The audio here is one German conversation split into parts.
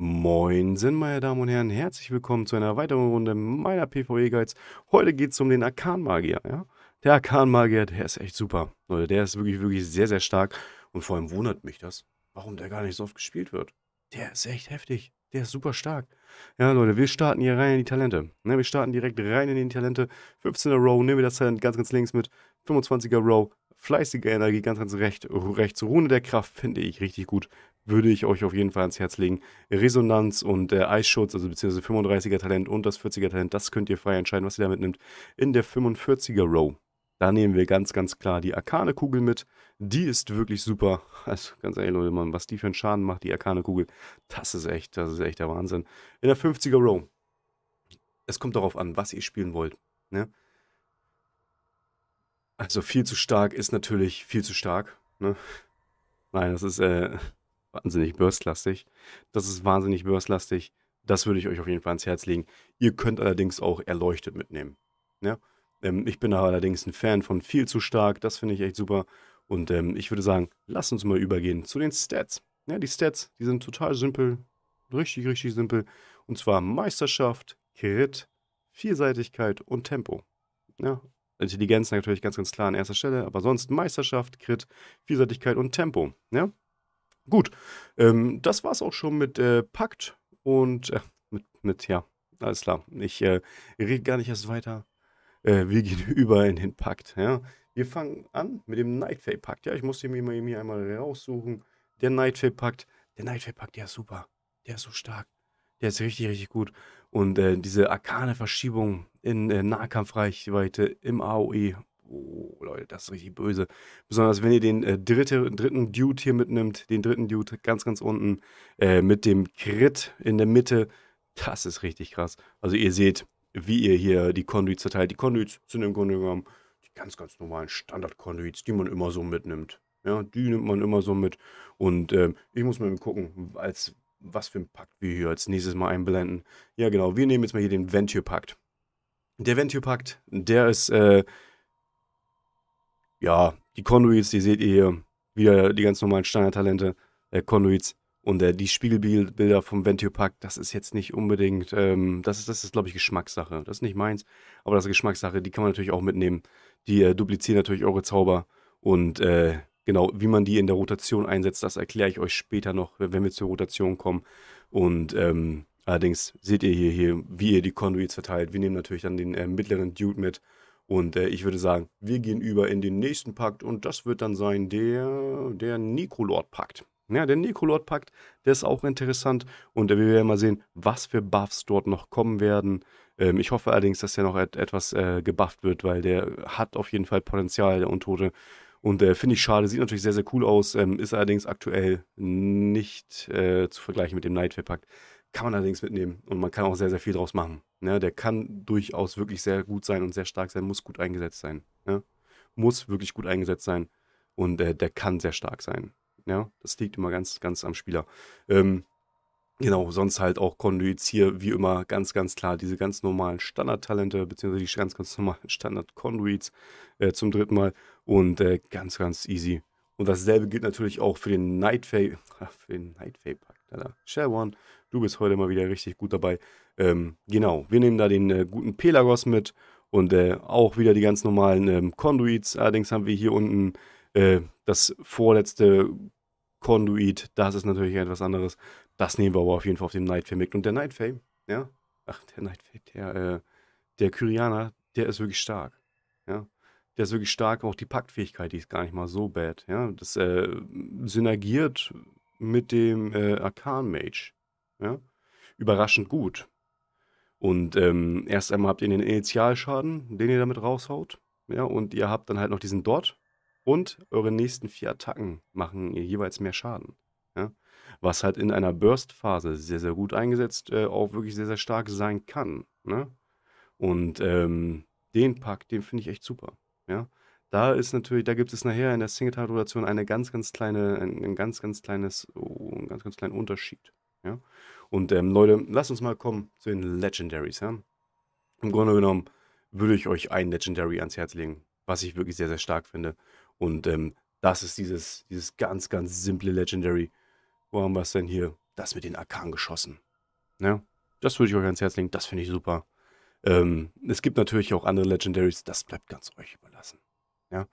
Moin, sind meine Damen und Herren, herzlich willkommen zu einer weiteren Runde meiner PvE-Guides. Heute geht es um den Arkanmagier, ja? Der Arkanmagier, der ist echt super. Leute, der ist wirklich, wirklich sehr, sehr stark. Und vor allem wundert mich das, warum der gar nicht so oft gespielt wird. Der ist echt heftig. Der ist super stark. Ja, Leute, wir starten hier rein in die Talente. Ne, wir starten direkt rein in die Talente. 15er Row, nehmen wir das Talent ganz, ganz links mit. 25er Row, fleißige Energie ganz, ganz recht, recht zur der Kraft, finde ich richtig gut. Würde ich euch auf jeden Fall ans Herz legen. Resonanz und äh, Eisschutz, also beziehungsweise 35er Talent und das 40er Talent, das könnt ihr frei entscheiden, was ihr damit nimmt. In der 45er Row, da nehmen wir ganz, ganz klar die Arkane-Kugel mit. Die ist wirklich super. Also ganz ehrlich, Leute, Mann, was die für einen Schaden macht, die Arkane-Kugel, das ist echt, das ist echt der Wahnsinn. In der 50er Row, es kommt darauf an, was ihr spielen wollt. Ne? Also viel zu stark ist natürlich viel zu stark. Ne? Nein, das ist äh, wahnsinnig burstlastig. Das ist wahnsinnig burstlastig. Das würde ich euch auf jeden Fall ans Herz legen. Ihr könnt allerdings auch erleuchtet mitnehmen. Ja? Ne? Ähm, ich bin allerdings ein Fan von viel zu stark. Das finde ich echt super. Und ähm, ich würde sagen, lasst uns mal übergehen zu den Stats. Ja, die Stats, die sind total simpel. Richtig, richtig simpel. Und zwar Meisterschaft, Crit, Vielseitigkeit und Tempo. Ja, Intelligenz natürlich ganz, ganz klar an erster Stelle, aber sonst Meisterschaft, Crit, Vielseitigkeit und Tempo. Ja? Gut, ähm, das es auch schon mit äh, Pakt und äh, mit, mit, ja, alles klar. Ich äh, rede gar nicht erst weiter. Äh, wir gehen über in den Pakt. Ja? Wir fangen an mit dem Nightfay-Pakt. Ja, ich muss den mir hier einmal raussuchen. Der Nightfay-Pakt, der Nightfay-Pakt, der ist super. Der ist so stark. Der ist richtig, richtig gut. Und äh, diese arkane Verschiebung, in äh, Nahkampfreichweite im AOE. Oh, Leute, das ist richtig böse. Besonders wenn ihr den äh, dritte, dritten Dude hier mitnimmt, den dritten Dude ganz, ganz unten äh, mit dem Crit in der Mitte. Das ist richtig krass. Also ihr seht, wie ihr hier die Conduits verteilt. Die Conduits sind im Grunde genommen die ganz, ganz normalen Standard-Conduits, die man immer so mitnimmt. Ja, die nimmt man immer so mit. Und ähm, ich muss mal gucken, als was für ein Pakt wir hier als nächstes mal einblenden. Ja, genau. Wir nehmen jetzt mal hier den Venture-Pakt. Der venture Ventupakt, der ist, äh, ja, die Conduits, die seht ihr hier, wieder die ganz normalen Steiner-Talente, äh, Conduits und äh, die Spiegelbilder vom venture Ventupakt, das ist jetzt nicht unbedingt, ähm, das ist, das ist glaube ich, Geschmackssache. Das ist nicht meins, aber das ist Geschmackssache, die kann man natürlich auch mitnehmen. Die äh, duplizieren natürlich eure Zauber und äh, genau, wie man die in der Rotation einsetzt, das erkläre ich euch später noch, wenn wir zur Rotation kommen. Und ähm, Allerdings seht ihr hier, hier wie ihr die Conduits verteilt. Wir nehmen natürlich dann den äh, mittleren Dude mit. Und äh, ich würde sagen, wir gehen über in den nächsten Pakt. Und das wird dann sein der, der Nikolord-Pakt. Ja, der Nikolord-Pakt, der ist auch interessant. Und äh, wir werden mal sehen, was für Buffs dort noch kommen werden. Ähm, ich hoffe allerdings, dass der noch et etwas äh, gebufft wird, weil der hat auf jeden Fall Potenzial, der Untote. Und äh, finde ich schade, sieht natürlich sehr, sehr cool aus, ähm, ist allerdings aktuell nicht äh, zu vergleichen mit dem Nightfall-Pakt. Kann man allerdings mitnehmen und man kann auch sehr, sehr viel draus machen. Ne? Der kann durchaus wirklich sehr gut sein und sehr stark sein, muss gut eingesetzt sein. Ne? Muss wirklich gut eingesetzt sein und äh, der kann sehr stark sein. Ja, das liegt immer ganz, ganz am Spieler. Ähm, genau, sonst halt auch Conduits hier, wie immer, ganz, ganz klar, diese ganz normalen Standardtalente, beziehungsweise die ganz, ganz normalen Standard-Conduits äh, zum dritten Mal und äh, ganz, ganz easy. Und dasselbe gilt natürlich auch für den Night Fae, für den Night Fae Pakt, Alter. Share One Du bist heute mal wieder richtig gut dabei. Ähm, genau, wir nehmen da den äh, guten Pelagos mit und äh, auch wieder die ganz normalen ähm, Conduits. Allerdings haben wir hier unten äh, das vorletzte Conduit. Das ist natürlich etwas anderes. Das nehmen wir aber auf jeden Fall auf dem Nightfame mit. Und der Nightfame, ja, ach, der Nightfame, Fame, der, äh, der Kyrianer, der ist wirklich stark. Ja, der ist wirklich stark. Auch die Paktfähigkeit, die ist gar nicht mal so bad. Ja, das äh, synergiert mit dem äh, Arkan Mage. Ja? Überraschend gut. Und ähm, erst einmal habt ihr den Initialschaden, den ihr damit raushaut. Ja, und ihr habt dann halt noch diesen Dot. Und eure nächsten vier Attacken machen ihr jeweils mehr Schaden. Ja? Was halt in einer Burst-Phase sehr, sehr gut eingesetzt äh, auch wirklich sehr, sehr stark sein kann. Ne? Und ähm, den Pack, den finde ich echt super. Ja? Da ist natürlich, da gibt es nachher in der Singletar-Rotation eine ganz, ganz kleine, ein, ein, ganz, ganz kleines, oh, einen ganz, ganz kleinen Unterschied. Ja? Und ähm, Leute, lasst uns mal kommen zu den Legendaries. Ja? Im Grunde genommen würde ich euch ein Legendary ans Herz legen, was ich wirklich sehr, sehr stark finde. Und ähm, das ist dieses, dieses ganz, ganz simple Legendary. Wo haben wir es denn hier? Das mit den Arkan geschossen. Ja? Das würde ich euch ans Herz legen, das finde ich super. Ähm, es gibt natürlich auch andere Legendaries, das bleibt ganz euch überlassen. Ja?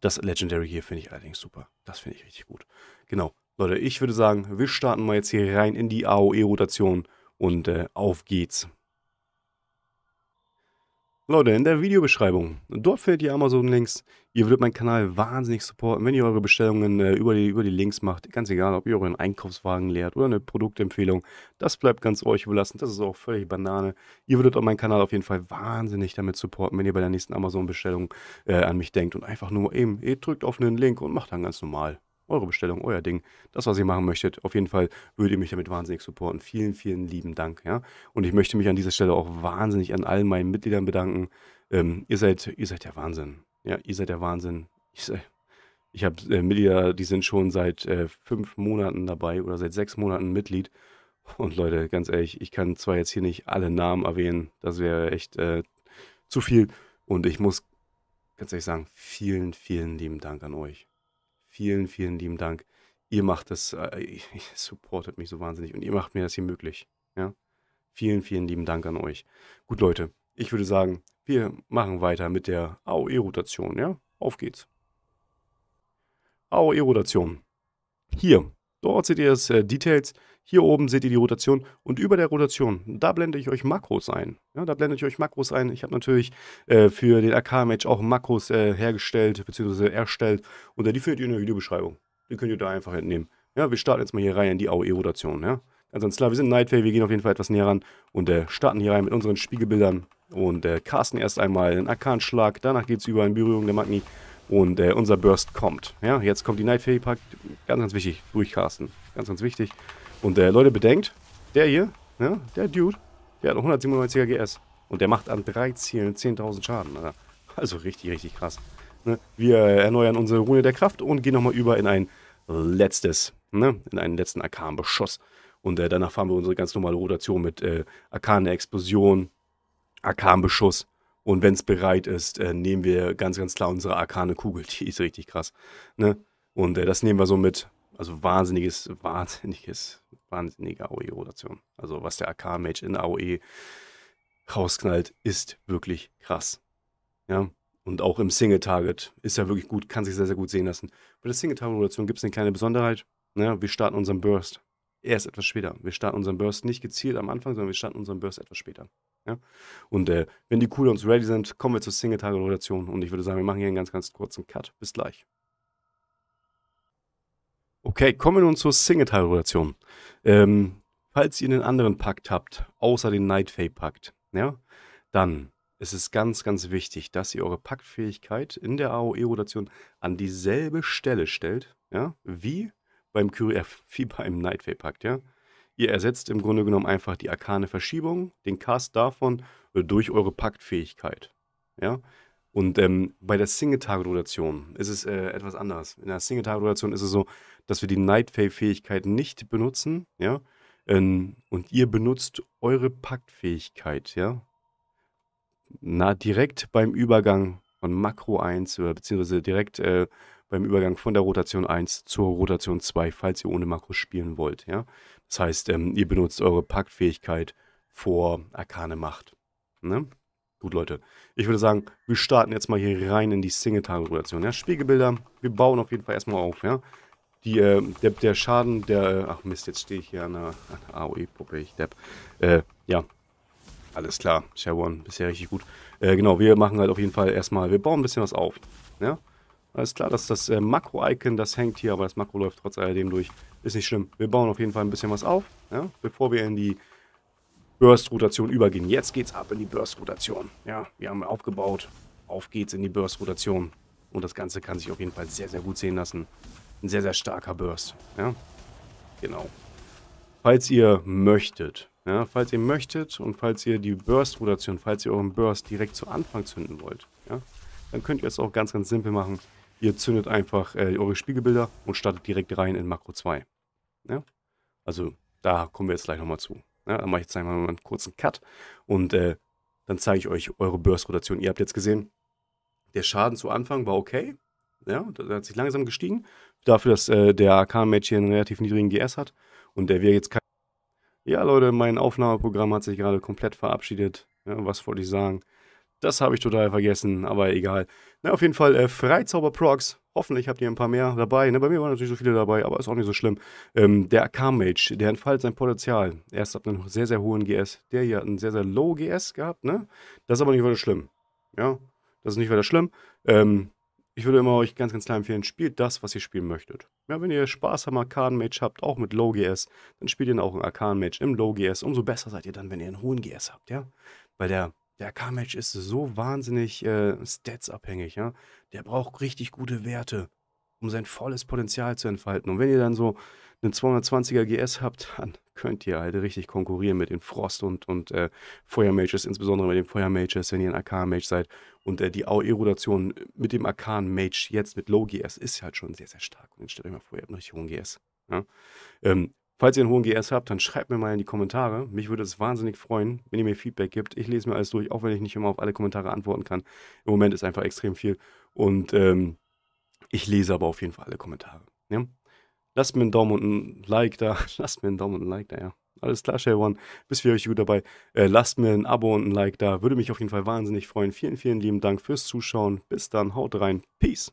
Das Legendary hier finde ich allerdings super. Das finde ich richtig gut. Genau, Leute, ich würde sagen, wir starten mal jetzt hier rein in die AOE-Rotation und äh, auf geht's. Leute, in der Videobeschreibung, dort findet ihr Amazon Links. Ihr würdet meinen Kanal wahnsinnig supporten, wenn ihr eure Bestellungen äh, über, die, über die Links macht. Ganz egal, ob ihr euren Einkaufswagen leert oder eine Produktempfehlung. Das bleibt ganz euch überlassen. Das ist auch völlig Banane. Ihr würdet auch meinen Kanal auf jeden Fall wahnsinnig damit supporten, wenn ihr bei der nächsten Amazon-Bestellung äh, an mich denkt und einfach nur eben, ihr drückt auf einen Link und macht dann ganz normal eure Bestellung, euer Ding, das, was ihr machen möchtet. Auf jeden Fall würdet ihr mich damit wahnsinnig supporten. Vielen, vielen lieben Dank. Ja? Und ich möchte mich an dieser Stelle auch wahnsinnig an allen meinen Mitgliedern bedanken. Ähm, ihr, seid, ihr seid der Wahnsinn. Ja, ihr seid der Wahnsinn. Ich, ich habe äh, Mitglieder, die sind schon seit äh, fünf Monaten dabei oder seit sechs Monaten Mitglied. Und Leute, ganz ehrlich, ich kann zwar jetzt hier nicht alle Namen erwähnen, das wäre echt äh, zu viel. Und ich muss ganz ehrlich sagen, vielen, vielen lieben Dank an euch. Vielen, vielen lieben Dank. Ihr macht das, äh, ihr supportet mich so wahnsinnig und ihr macht mir das hier möglich. Ja? Vielen, vielen lieben Dank an euch. Gut, Leute, ich würde sagen, wir machen weiter mit der AOE-Rotation. Ja? Auf geht's. AOE-Rotation. Hier, dort seht ihr das äh, Details. Hier oben seht ihr die Rotation und über der Rotation, da blende ich euch Makros ein. Ja, da blende ich euch Makros ein. Ich habe natürlich äh, für den AK-Match auch Makros äh, hergestellt bzw. erstellt und die findet ihr in der Videobeschreibung. Die könnt ihr da einfach entnehmen. Ja, wir starten jetzt mal hier rein in die AOE-Rotation. Ja? Ganz, ganz klar, wir sind Nightfall, wir gehen auf jeden Fall etwas näher ran und äh, starten hier rein mit unseren Spiegelbildern und äh, casten erst einmal einen Arkanschlag, danach geht es über in Berührung der Magni und äh, unser Burst kommt. Ja, jetzt kommt die Night Fairy Pack, ganz, ganz wichtig, durchcasten, ganz, ganz wichtig. Und äh, Leute, bedenkt, der hier, ne, der Dude, der hat 197er GS. Und der macht an drei Zielen 10.000 Schaden. Alter. Also richtig, richtig krass. Ne? Wir erneuern unsere Rune der Kraft und gehen nochmal über in ein letztes, ne? in einen letzten Arkan-Beschuss. Und äh, danach fahren wir unsere ganz normale Rotation mit äh, Arkane-Explosion, Arkan-Beschuss. Und wenn es bereit ist, äh, nehmen wir ganz, ganz klar unsere Arkane-Kugel. Die ist richtig krass. Ne? Und äh, das nehmen wir so mit. Also wahnsinniges, wahnsinniges wahnsinnige AOE-Rotation. Also was der AK-Mage in AOE rausknallt, ist wirklich krass. Ja, und auch im Single-Target ist er wirklich gut, kann sich sehr, sehr gut sehen lassen. Bei der Single-Target-Rotation gibt es eine kleine Besonderheit. Ne? Wir starten unseren Burst erst etwas später. Wir starten unseren Burst nicht gezielt am Anfang, sondern wir starten unseren Burst etwas später. Ja? Und äh, wenn die Cooldowns ready sind, kommen wir zur Single-Target-Rotation. Und ich würde sagen, wir machen hier einen ganz, ganz kurzen Cut. Bis gleich. Okay, kommen wir nun zur Singletal-Rotation. Ähm, falls ihr einen anderen Pakt habt, außer den Nightfay-Pakt, ja, dann ist es ganz, ganz wichtig, dass ihr eure Paktfähigkeit in der AOE-Rotation an dieselbe Stelle stellt, ja, wie beim Kyrie, äh, wie beim Nightfay-Pakt, ja. Ihr ersetzt im Grunde genommen einfach die arkane Verschiebung, den Cast davon, äh, durch eure Paktfähigkeit. Ja? Und ähm, bei der Single-Target-Rotation ist es äh, etwas anders. In der Single-Target-Rotation ist es so, dass wir die Nightfay-Fähigkeit nicht benutzen, ja. Ähm, und ihr benutzt eure Paktfähigkeit, ja. Na, direkt beim Übergang von Makro 1, äh, beziehungsweise direkt äh, beim Übergang von der Rotation 1 zur Rotation 2, falls ihr ohne Makro spielen wollt, ja. Das heißt, ähm, ihr benutzt eure Paktfähigkeit vor Arkane Macht, ne? Gut, Leute, ich würde sagen, wir starten jetzt mal hier rein in die Singletary-Rotation. Ja? Spiegelbilder, wir bauen auf jeden Fall erstmal auf. Ja? die, äh, der, der, Schaden, der, ach Mist, jetzt stehe ich hier an einer, einer AOE-Puppe, ich depp. Äh, ja, alles klar, Sharon, bisher richtig gut. Äh, genau, wir machen halt auf jeden Fall erstmal, wir bauen ein bisschen was auf, ja. Alles klar, dass das äh, Makro-Icon, das hängt hier, aber das Makro läuft trotz alledem durch. Ist nicht schlimm. Wir bauen auf jeden Fall ein bisschen was auf, ja, bevor wir in die Burst-Rotation übergehen. Jetzt geht's ab in die Burst-Rotation. Ja, wir haben aufgebaut. Auf geht's in die Burst-Rotation. Und das Ganze kann sich auf jeden Fall sehr, sehr gut sehen lassen ein sehr, sehr starker Burst. Ja? Genau. Falls ihr möchtet, ja, falls ihr möchtet und falls ihr die Burst-Rotation, falls ihr euren Burst direkt zu Anfang zünden wollt, ja, dann könnt ihr es auch ganz, ganz simpel machen. Ihr zündet einfach äh, eure Spiegelbilder und startet direkt rein in Makro 2. Ja? Also da kommen wir jetzt gleich nochmal zu. Ja, dann mache ich jetzt einmal einen kurzen Cut und äh, dann zeige ich euch eure Burst-Rotation. Ihr habt jetzt gesehen, der Schaden zu Anfang war okay. Ja, der hat sich langsam gestiegen. Dafür, dass äh, der AK-Match hier einen relativ niedrigen GS hat und der wäre jetzt kein. Ja, Leute, mein Aufnahmeprogramm hat sich gerade komplett verabschiedet. Ja, was wollte ich sagen? Das habe ich total vergessen, aber egal. Na, auf jeden Fall äh, Freizauber-Procs. Hoffentlich habt ihr ein paar mehr dabei. Ne, bei mir waren natürlich so viele dabei, aber ist auch nicht so schlimm. Ähm, der AK-Mage, der entfaltet sein Potenzial. Erst ab einem sehr, sehr hohen GS. Der hier hat einen sehr, sehr low GS gehabt, ne? Das ist aber nicht weiter schlimm. Ja, das ist nicht weiter schlimm. Ähm, ich würde immer euch ganz, ganz klar empfehlen, spielt das, was ihr spielen möchtet. Ja, wenn ihr Spaß am Arcaden Mage habt, auch mit Low GS, dann spielt ihr auch ein Arcaden Mage im Low GS. Umso besser seid ihr dann, wenn ihr einen hohen GS habt, ja? Weil der, der Arcaden Mage ist so wahnsinnig äh, statsabhängig, ja? Der braucht richtig gute Werte, um sein volles Potenzial zu entfalten. Und wenn ihr dann so einen 220er GS habt, dann könnt ihr halt richtig konkurrieren mit den Frost- und, und äh, Feuermages, insbesondere mit den Feuermages, wenn ihr ein Arkan-Mage seid. Und äh, die AOE-Rotation mit dem Arkan-Mage jetzt mit Low-GS ist halt schon sehr, sehr stark. Und dann stellt euch mal vor, ihr habt noch richtig hohen GS. Ja? Ähm, falls ihr einen hohen GS habt, dann schreibt mir mal in die Kommentare. Mich würde es wahnsinnig freuen, wenn ihr mir Feedback gibt. Ich lese mir alles durch, auch wenn ich nicht immer auf alle Kommentare antworten kann. Im Moment ist einfach extrem viel. Und ähm, ich lese aber auf jeden Fall alle Kommentare. Ja? Lasst mir einen Daumen und ein Like da. Lasst mir einen Daumen und ein Like da, ja. Alles klar, Share One. Bis wir euch gut dabei. Äh, lasst mir ein Abo und ein Like da. Würde mich auf jeden Fall wahnsinnig freuen. Vielen, vielen lieben Dank fürs Zuschauen. Bis dann. Haut rein. Peace.